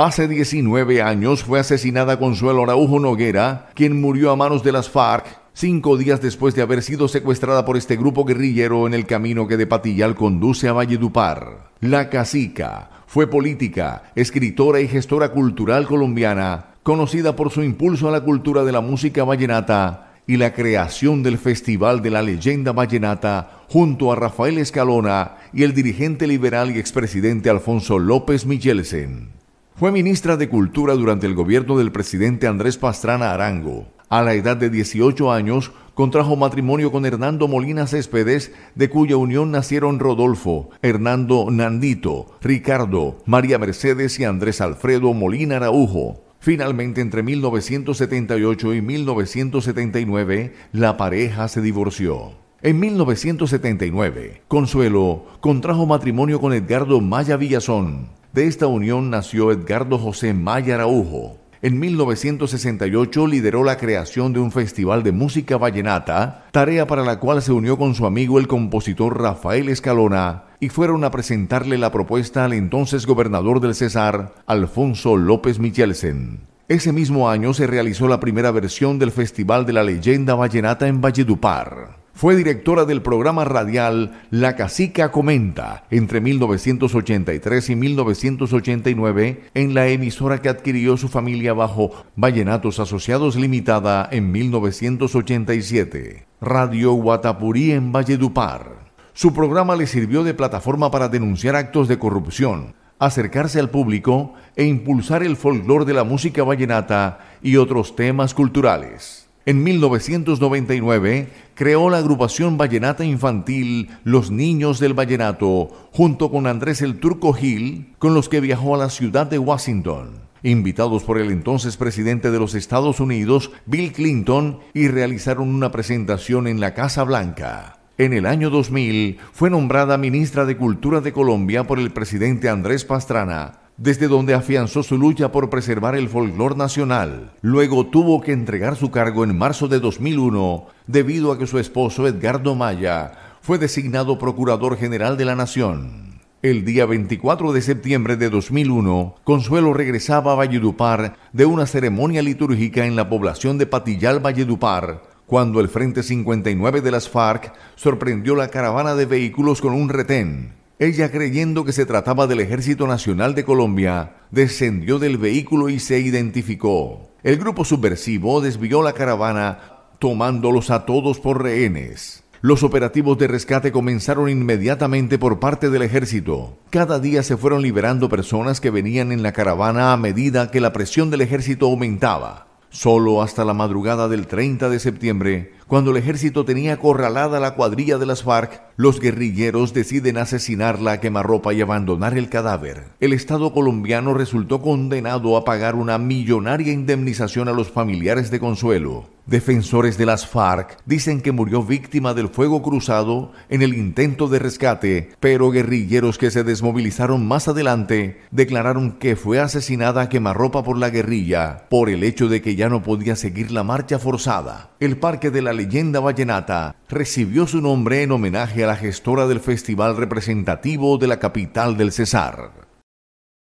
Hace 19 años fue asesinada Consuelo Araujo Noguera, quien murió a manos de las FARC cinco días después de haber sido secuestrada por este grupo guerrillero en el camino que de Patillal conduce a Valledupar. La cacica fue política, escritora y gestora cultural colombiana, conocida por su impulso a la cultura de la música vallenata y la creación del Festival de la Leyenda Vallenata junto a Rafael Escalona y el dirigente liberal y expresidente Alfonso López Michelsen. Fue ministra de Cultura durante el gobierno del presidente Andrés Pastrana Arango. A la edad de 18 años, contrajo matrimonio con Hernando Molina Céspedes, de cuya unión nacieron Rodolfo, Hernando Nandito, Ricardo, María Mercedes y Andrés Alfredo Molina Araujo. Finalmente, entre 1978 y 1979, la pareja se divorció. En 1979, Consuelo contrajo matrimonio con Edgardo Maya Villazón, de esta unión nació Edgardo José Maya Araujo. En 1968 lideró la creación de un festival de música vallenata, tarea para la cual se unió con su amigo el compositor Rafael Escalona, y fueron a presentarle la propuesta al entonces gobernador del Cesar, Alfonso López Michelsen. Ese mismo año se realizó la primera versión del Festival de la Leyenda Vallenata en Valledupar. Fue directora del programa radial La Casica Comenta entre 1983 y 1989 en la emisora que adquirió su familia bajo Vallenatos Asociados Limitada en 1987, Radio Guatapurí en Valledupar. Su programa le sirvió de plataforma para denunciar actos de corrupción, acercarse al público e impulsar el folclore de la música vallenata y otros temas culturales. En 1999 creó la agrupación vallenata infantil Los Niños del Vallenato, junto con Andrés el Turco Gil, con los que viajó a la ciudad de Washington invitados por el entonces presidente de los Estados Unidos, Bill Clinton, y realizaron una presentación en la Casa Blanca. En el año 2000 fue nombrada ministra de Cultura de Colombia por el presidente Andrés Pastrana, desde donde afianzó su lucha por preservar el folclor nacional. Luego tuvo que entregar su cargo en marzo de 2001 debido a que su esposo Edgardo Maya fue designado Procurador General de la Nación. El día 24 de septiembre de 2001, Consuelo regresaba a Valledupar de una ceremonia litúrgica en la población de Patillal, Valledupar, cuando el Frente 59 de las FARC sorprendió la caravana de vehículos con un retén. Ella, creyendo que se trataba del Ejército Nacional de Colombia, descendió del vehículo y se identificó. El grupo subversivo desvió la caravana, tomándolos a todos por rehenes. Los operativos de rescate comenzaron inmediatamente por parte del ejército. Cada día se fueron liberando personas que venían en la caravana a medida que la presión del ejército aumentaba. Solo hasta la madrugada del 30 de septiembre, cuando el ejército tenía acorralada la cuadrilla de las FARC, los guerrilleros deciden asesinarla a quemarropa y abandonar el cadáver. El Estado colombiano resultó condenado a pagar una millonaria indemnización a los familiares de Consuelo. Defensores de las FARC dicen que murió víctima del fuego cruzado en el intento de rescate, pero guerrilleros que se desmovilizaron más adelante declararon que fue asesinada a quemarropa por la guerrilla por el hecho de que ya no podía seguir la marcha forzada. El Parque de la Leyenda Vallenata recibió su nombre en homenaje a la gestora del Festival Representativo de la capital del Cesar.